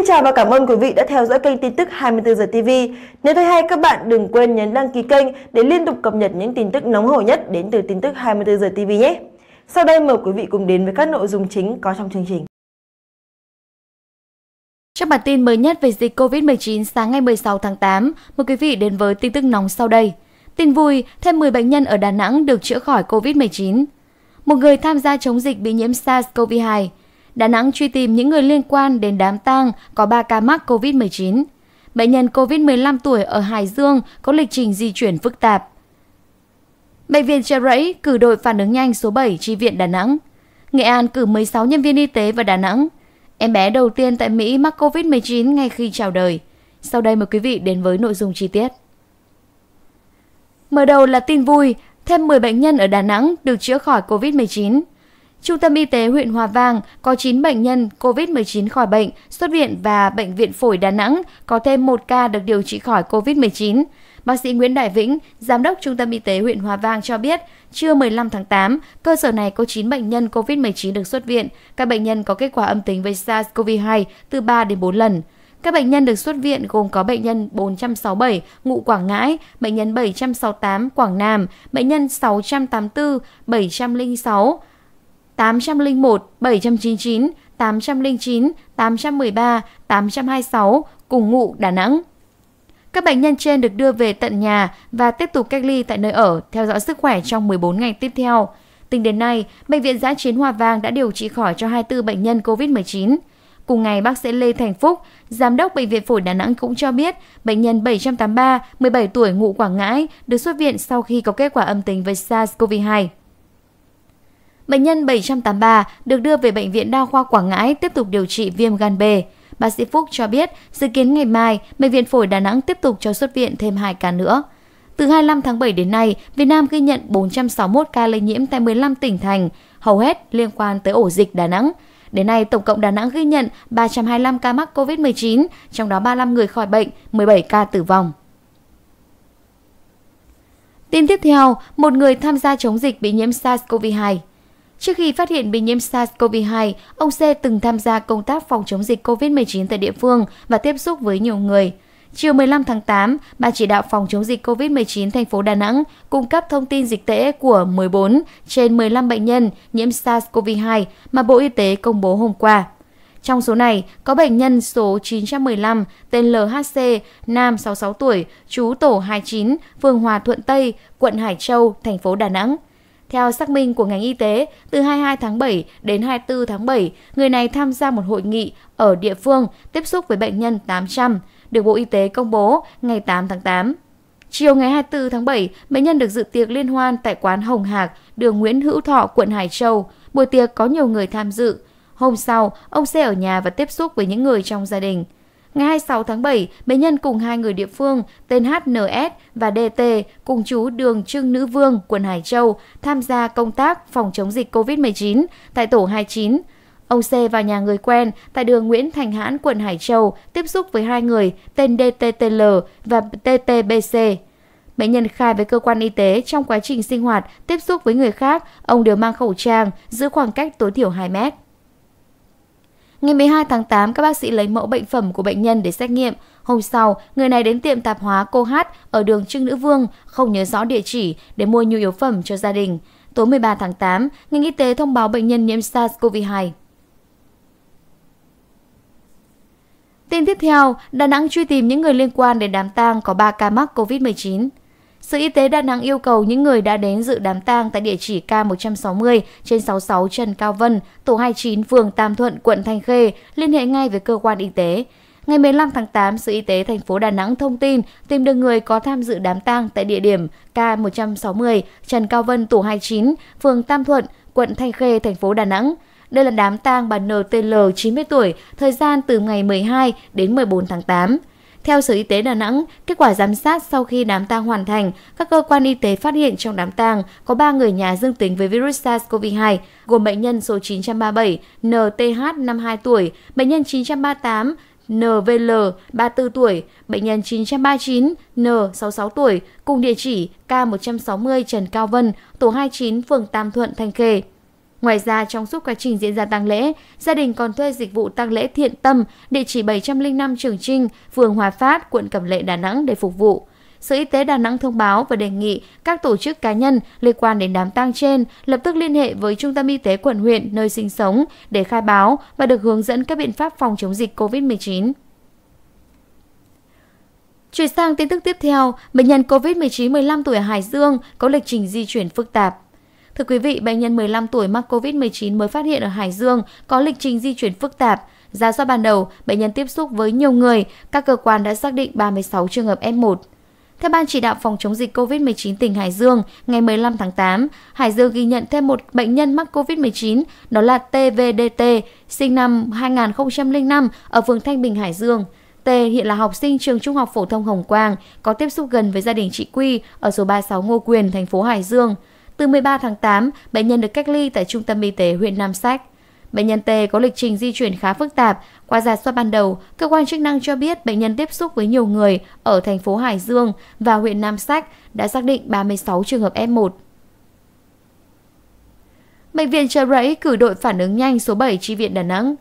Xin chào và cảm ơn quý vị đã theo dõi kênh tin tức 24 giờ TV. Nếu thấy hay các bạn đừng quên nhấn đăng ký kênh để liên tục cập nhật những tin tức nóng hổi nhất đến từ tin tức 24 giờ TV nhé. Sau đây mời quý vị cùng đến với các nội dung chính có trong chương trình. Trong bản tin mới nhất về dịch COVID-19 sáng ngày 16 tháng 8, mời quý vị đến với tin tức nóng sau đây. Tin vui, thêm 10 bệnh nhân ở Đà Nẵng được chữa khỏi COVID-19. Một người tham gia chống dịch bị nhiễm SARS-CoV-2, Đà Nẵng truy tìm những người liên quan đến đám tang có 3 ca mắc COVID-19. Bệnh nhân COVID-15 tuổi ở Hải Dương có lịch trình di chuyển phức tạp. Bệnh viện Trợ Rẫy cử đội phản ứng nhanh số 7 chi viện Đà Nẵng. Nghệ An cử 16 nhân viên y tế vào Đà Nẵng. Em bé đầu tiên tại Mỹ mắc COVID-19 ngay khi chào đời. Sau đây mời quý vị đến với nội dung chi tiết. Mở đầu là tin vui, thêm 10 bệnh nhân ở Đà Nẵng được chữa khỏi COVID-19. Trung tâm Y tế huyện Hòa Vang có 9 bệnh nhân COVID-19 khỏi bệnh, xuất viện và Bệnh viện Phổi Đà Nẵng có thêm 1 ca được điều trị khỏi COVID-19. Bác sĩ Nguyễn Đại Vĩnh, Giám đốc Trung tâm Y tế huyện Hòa Vang cho biết, trưa 15 tháng 8, cơ sở này có 9 bệnh nhân COVID-19 được xuất viện. Các bệnh nhân có kết quả âm tính với SARS-CoV-2 từ 3 đến 4 lần. Các bệnh nhân được xuất viện gồm có bệnh nhân 467 Ngụ Quảng Ngãi, bệnh nhân 768 Quảng Nam, bệnh nhân 684, 706, 801, 799, 809, 813, 826 cùng ngụ Đà Nẵng. Các bệnh nhân trên được đưa về tận nhà và tiếp tục cách ly tại nơi ở, theo dõi sức khỏe trong 14 ngày tiếp theo. Tính đến nay, Bệnh viện Giã Chiến Hòa Vang đã điều trị khỏi cho 24 bệnh nhân COVID-19. Cùng ngày, bác sĩ Lê Thành Phúc, Giám đốc Bệnh viện Phổi Đà Nẵng cũng cho biết bệnh nhân 783, 17 tuổi, ngụ Quảng Ngãi, được xuất viện sau khi có kết quả âm tính với SARS-CoV-2. Bệnh nhân 783 được đưa về Bệnh viện Đa khoa Quảng Ngãi tiếp tục điều trị viêm gan B. Bác sĩ Phúc cho biết dự kiến ngày mai, Bệnh viện Phổi Đà Nẵng tiếp tục cho xuất viện thêm 2 ca nữa. Từ 25 tháng 7 đến nay, Việt Nam ghi nhận 461 ca lây nhiễm tại 15 tỉnh thành, hầu hết liên quan tới ổ dịch Đà Nẵng. Đến nay, tổng cộng Đà Nẵng ghi nhận 325 ca mắc COVID-19, trong đó 35 người khỏi bệnh, 17 ca tử vong. Tin tiếp theo, một người tham gia chống dịch bị nhiễm SARS-CoV-2 Trước khi phát hiện bị nhiễm SARS-CoV-2, ông C từng tham gia công tác phòng chống dịch COVID-19 tại địa phương và tiếp xúc với nhiều người. Chiều 15 tháng 8, Ban chỉ đạo phòng chống dịch COVID-19 thành phố Đà Nẵng cung cấp thông tin dịch tễ của 14 trên 15 bệnh nhân nhiễm SARS-CoV-2 mà Bộ Y tế công bố hôm qua. Trong số này, có bệnh nhân số 915 tên LHC, nam 66 tuổi, trú tổ 29, phường Hòa Thuận Tây, quận Hải Châu, thành phố Đà Nẵng. Theo xác minh của ngành y tế, từ 22 tháng 7 đến 24 tháng 7, người này tham gia một hội nghị ở địa phương tiếp xúc với bệnh nhân 800, được Bộ Y tế công bố ngày 8 tháng 8. Chiều ngày 24 tháng 7, bệnh nhân được dự tiệc liên hoan tại quán Hồng Hạc, đường Nguyễn Hữu Thọ, quận Hải Châu. Buổi tiệc có nhiều người tham dự. Hôm sau, ông C ở nhà và tiếp xúc với những người trong gia đình. Ngày 26 tháng 7, bệnh nhân cùng hai người địa phương tên HNS và DT cùng chú đường Trưng Nữ Vương, quận Hải Châu tham gia công tác phòng chống dịch COVID-19 tại tổ 29. Ông C và nhà người quen tại đường Nguyễn Thành Hãn, quận Hải Châu tiếp xúc với hai người tên DTTL và TTBC. Bệnh nhân khai với cơ quan y tế trong quá trình sinh hoạt, tiếp xúc với người khác, ông đều mang khẩu trang, giữ khoảng cách tối thiểu 2 mét. Ngày 12 tháng 8, các bác sĩ lấy mẫu bệnh phẩm của bệnh nhân để xét nghiệm. Hôm sau, người này đến tiệm tạp hóa Cô Hát ở đường Trưng Nữ Vương, không nhớ rõ địa chỉ, để mua nhu yếu phẩm cho gia đình. Tối 13 tháng 8, ngành y tế thông báo bệnh nhân nhiễm SARS-CoV-2. Tin tiếp theo, Đà Nẵng truy tìm những người liên quan đến đám tang có 3 ca mắc COVID-19. Sở Y tế Đà Nẵng yêu cầu những người đã đến dự đám tang tại địa chỉ K160 trên 66 Trần Cao Vân, tổ 29 phường Tam Thuận, quận Thanh Khê liên hệ ngay với cơ quan y tế. Ngày 15 tháng 8, Sở Y tế thành phố Đà Nẵng thông tin tìm được người có tham dự đám tang tại địa điểm K160 Trần Cao Vân, tổ 29, phường Tam Thuận, quận Thanh Khê, thành phố Đà Nẵng. Đây là đám tang bà NTL 90 tuổi, thời gian từ ngày 12 đến 14 tháng 8. Theo Sở Y tế Đà Nẵng, kết quả giám sát sau khi đám tang hoàn thành, các cơ quan y tế phát hiện trong đám tang có 3 người nhà dương tính với virus SARS-CoV-2, gồm bệnh nhân số 937 NTH 52 tuổi, bệnh nhân 938 NVL 34 tuổi, bệnh nhân 939 N 66 tuổi, cùng địa chỉ K160 Trần Cao Vân, tổ 29 phường Tam Thuận Thanh Khê. Ngoài ra, trong suốt quá trình diễn ra tang lễ, gia đình còn thuê dịch vụ tang lễ thiện tâm địa chỉ 705 Trường Trinh, phường Hòa Phát, quận Cẩm Lệ, Đà Nẵng để phục vụ. Sở Y tế Đà Nẵng thông báo và đề nghị các tổ chức cá nhân liên quan đến đám tang trên lập tức liên hệ với Trung tâm Y tế quận huyện nơi sinh sống để khai báo và được hướng dẫn các biện pháp phòng chống dịch COVID-19. Chuyển sang tin tức tiếp theo, bệnh nhân COVID-19 15 tuổi ở Hải Dương có lịch trình di chuyển phức tạp. Thưa quý vị, bệnh nhân 15 tuổi mắc COVID-19 mới phát hiện ở Hải Dương có lịch trình di chuyển phức tạp. Ra soát ban đầu, bệnh nhân tiếp xúc với nhiều người, các cơ quan đã xác định 36 trường hợp F1. Theo Ban chỉ đạo phòng chống dịch COVID-19 tỉnh Hải Dương, ngày 15 tháng 8, Hải Dương ghi nhận thêm một bệnh nhân mắc COVID-19, đó là TVDT, sinh năm 2005 ở phường Thanh Bình, Hải Dương. T hiện là học sinh trường Trung học phổ thông Hồng Quang, có tiếp xúc gần với gia đình chị Quy ở số 36 Ngô Quyền, thành phố Hải Dương. Từ 13 tháng 8, bệnh nhân được cách ly tại Trung tâm Y tế huyện Nam Sách. Bệnh nhân T có lịch trình di chuyển khá phức tạp. Qua giả soát ban đầu, cơ quan chức năng cho biết bệnh nhân tiếp xúc với nhiều người ở thành phố Hải Dương và huyện Nam Sách đã xác định 36 trường hợp F1. Bệnh viện Trợ Rẫy cử đội phản ứng nhanh số 7 tri viện Đà Nẵng.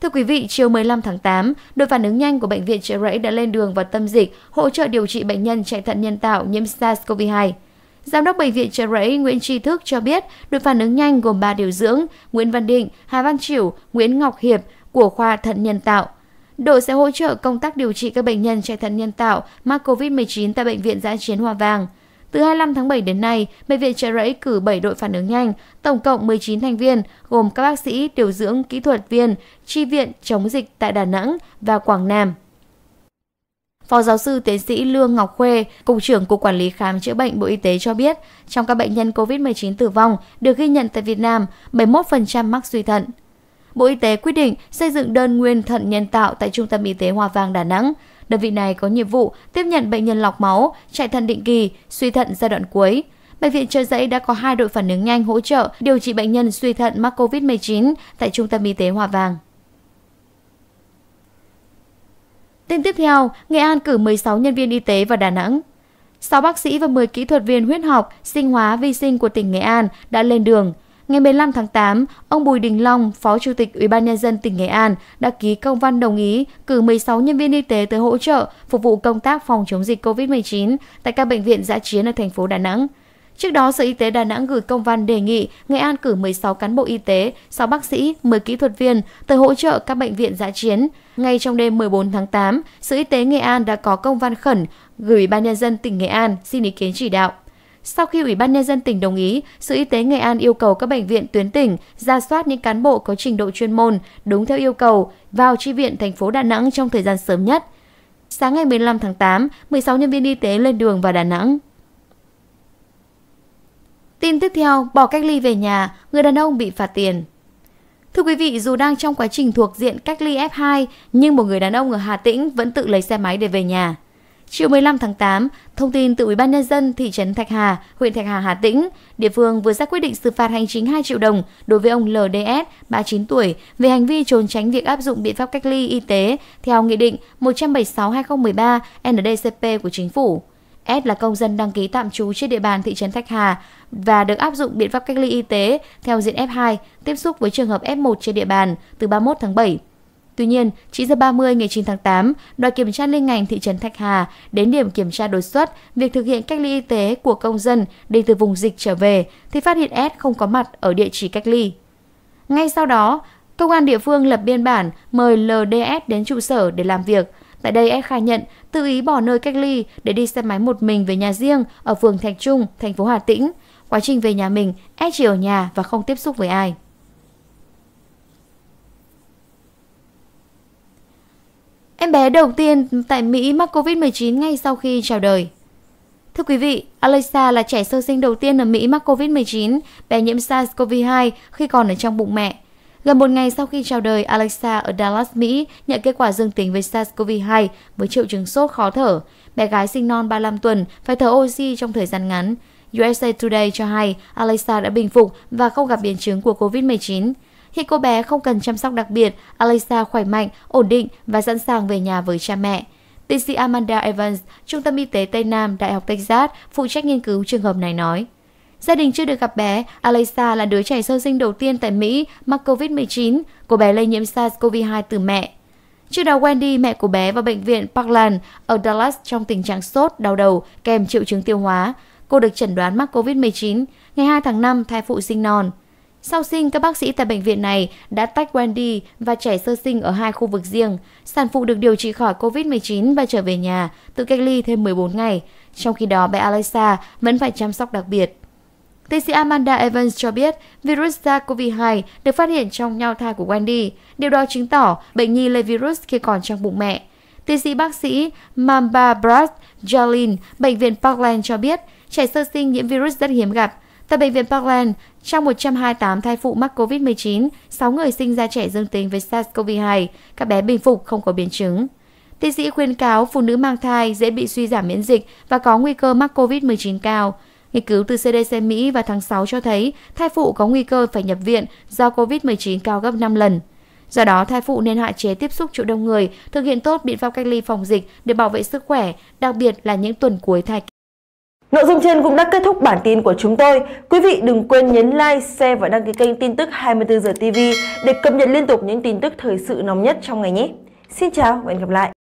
Thưa quý vị, chiều 15 tháng 8, đội phản ứng nhanh của Bệnh viện Trợ Rẫy đã lên đường vào tâm dịch hỗ trợ điều trị bệnh nhân chạy thận nhân tạo nhiễm SARS-CoV-2. Giám đốc Bệnh viện Trợ Rẫy Nguyễn Tri Thức cho biết đội phản ứng nhanh gồm 3 điều dưỡng Nguyễn Văn Định, Hà Văn Chiểu, Nguyễn Ngọc Hiệp của khoa thận nhân tạo. Đội sẽ hỗ trợ công tác điều trị các bệnh nhân chạy thận nhân tạo mắc COVID-19 tại Bệnh viện Giã chiến Hòa Vàng. Từ 25 tháng 7 đến nay, Bệnh viện Trợ Rẫy cử 7 đội phản ứng nhanh, tổng cộng 19 thành viên, gồm các bác sĩ, điều dưỡng, kỹ thuật viên, tri viện chống dịch tại Đà Nẵng và Quảng Nam. Phó giáo sư tiến sĩ Lương Ngọc Khuê, Cục trưởng Cục Quản lý Khám chữa bệnh Bộ Y tế cho biết, trong các bệnh nhân COVID-19 tử vong được ghi nhận tại Việt Nam, 71% mắc suy thận. Bộ Y tế quyết định xây dựng đơn nguyên thận nhân tạo tại Trung tâm Y tế Hòa Vang Đà Nẵng. Đơn vị này có nhiệm vụ tiếp nhận bệnh nhân lọc máu, chạy thận định kỳ, suy thận giai đoạn cuối. Bệnh viện Trợ Giấy đã có hai đội phản ứng nhanh hỗ trợ điều trị bệnh nhân suy thận mắc COVID-19 tại Trung tâm Y tế Hòa Vang. Tin tiếp theo, Nghệ An cử 16 nhân viên y tế vào Đà Nẵng. 6 bác sĩ và 10 kỹ thuật viên huyết học, sinh hóa, vi sinh của tỉnh Nghệ An đã lên đường. Ngày 15 tháng 8, ông Bùi Đình Long, Phó Chủ tịch Ủy ban nhân dân tỉnh Nghệ An đã ký công văn đồng ý cử 16 nhân viên y tế tới hỗ trợ phục vụ công tác phòng chống dịch COVID-19 tại các bệnh viện dã chiến ở thành phố Đà Nẵng. Trước đó, Sở Y tế Đà Nẵng gửi công văn đề nghị Nghệ An cử 16 cán bộ y tế, 6 bác sĩ, 10 kỹ thuật viên tới hỗ trợ các bệnh viện giã chiến. Ngay trong đêm 14 tháng 8, Sở Y tế Nghệ An đã có công văn khẩn gửi Ủy ban nhân dân tỉnh Nghệ An xin ý kiến chỉ đạo. Sau khi Ủy ban Nhân dân tỉnh đồng ý, Sở Y tế Nghệ An yêu cầu các bệnh viện tuyến tỉnh ra soát những cán bộ có trình độ chuyên môn đúng theo yêu cầu vào tri viện thành phố Đà Nẵng trong thời gian sớm nhất. Sáng ngày 15 tháng 8, 16 nhân viên y tế lên đường vào Đà Nẵng. Tin tiếp theo, bỏ cách ly về nhà, người đàn ông bị phạt tiền. Thưa quý vị, dù đang trong quá trình thuộc diện cách ly F2, nhưng một người đàn ông ở Hà Tĩnh vẫn tự lấy xe máy để về nhà. Chiều 15 tháng 8, thông tin từ Ủy ban nhân dân thị trấn Thạch Hà, huyện Thạch Hà, Hà Tĩnh, địa phương vừa ra quyết định xử phạt hành chính 2 triệu đồng đối với ông LDS, 39 tuổi, về hành vi trốn tránh việc áp dụng biện pháp cách ly y tế theo Nghị định 176-2013 NDCP của Chính phủ. S là công dân đăng ký tạm trú trên địa bàn thị trấn Thạch Hà và được áp dụng biện pháp cách ly y tế theo diện F2 tiếp xúc với trường hợp F1 trên địa bàn từ 31 tháng 7. Tuy nhiên, 9 giờ 30 ngày 9 tháng 8, đoàn kiểm tra liên ngành thị trấn Thạch Hà đến điểm kiểm tra đột xuất việc thực hiện cách ly y tế của công dân đi từ vùng dịch trở về thì phát hiện S không có mặt ở địa chỉ cách ly. Ngay sau đó, công an địa phương lập biên bản mời LDS đến trụ sở để làm việc – Tại đây S khai nhận tự ý bỏ nơi cách ly để đi xe máy một mình về nhà riêng ở phường Thạch Trung, thành phố Hà Tĩnh. Quá trình về nhà mình, S chỉ ở nhà và không tiếp xúc với ai. Em bé đầu tiên tại Mỹ mắc COVID-19 ngay sau khi chào đời. Thưa quý vị, Alexa là trẻ sơ sinh đầu tiên ở Mỹ mắc COVID-19, bé nhiễm SARS-CoV-2 khi còn ở trong bụng mẹ. Gần một ngày sau khi chào đời, Alexa ở Dallas, Mỹ nhận kết quả dương tính với SARS-CoV-2 với triệu chứng sốt khó thở. Bé gái sinh non 35 tuần phải thở oxy trong thời gian ngắn. USA Today cho hay Alexa đã bình phục và không gặp biến chứng của COVID-19. Hiện cô bé không cần chăm sóc đặc biệt, Alexa khỏe mạnh, ổn định và sẵn sàng về nhà với cha mẹ. Tiến sĩ Amanda Evans, Trung tâm Y tế Tây Nam, Đại học Texas, phụ trách nghiên cứu trường hợp này nói. Gia đình chưa được gặp bé, Alexa là đứa trẻ sơ sinh đầu tiên tại Mỹ mắc COVID-19. Cô bé lây nhiễm SARS-CoV-2 từ mẹ. Trước đó, Wendy, mẹ của bé, vào bệnh viện Parkland ở Dallas trong tình trạng sốt, đau đầu, kèm triệu chứng tiêu hóa. Cô được chẩn đoán mắc COVID-19 ngày 2 tháng 5 thai phụ sinh non. Sau sinh, các bác sĩ tại bệnh viện này đã tách Wendy và trẻ sơ sinh ở hai khu vực riêng. Sản phụ được điều trị khỏi COVID-19 và trở về nhà, tự cách ly thêm 14 ngày. Trong khi đó, bé Alexa vẫn phải chăm sóc đặc biệt. Tiến sĩ Amanda Evans cho biết virus SARS-CoV-2 được phát hiện trong nhau thai của Wendy. Điều đó chứng tỏ bệnh nhi lây virus khi còn trong bụng mẹ. Tiến sĩ bác sĩ Mamba Brad Jalin, Bệnh viện Parkland cho biết trẻ sơ sinh nhiễm virus rất hiếm gặp. Tại Bệnh viện Parkland, trong 128 thai phụ mắc COVID-19, 6 người sinh ra trẻ dương tính với SARS-CoV-2. Các bé bình phục, không có biến chứng. Tiến sĩ khuyên cáo phụ nữ mang thai dễ bị suy giảm miễn dịch và có nguy cơ mắc COVID-19 cao. Nghiên cứu từ CDC Mỹ vào tháng 6 cho thấy thai phụ có nguy cơ phải nhập viện do COVID-19 cao gấp 5 lần. Do đó, thai phụ nên hạn chế tiếp xúc chỗ đông người, thực hiện tốt biện pháp cách ly phòng dịch để bảo vệ sức khỏe, đặc biệt là những tuần cuối thai kỳ. Nội dung trên cũng đã kết thúc bản tin của chúng tôi. Quý vị đừng quên nhấn like, share và đăng ký kênh tin tức 24 giờ TV để cập nhật liên tục những tin tức thời sự nóng nhất trong ngày nhé. Xin chào và hẹn gặp lại!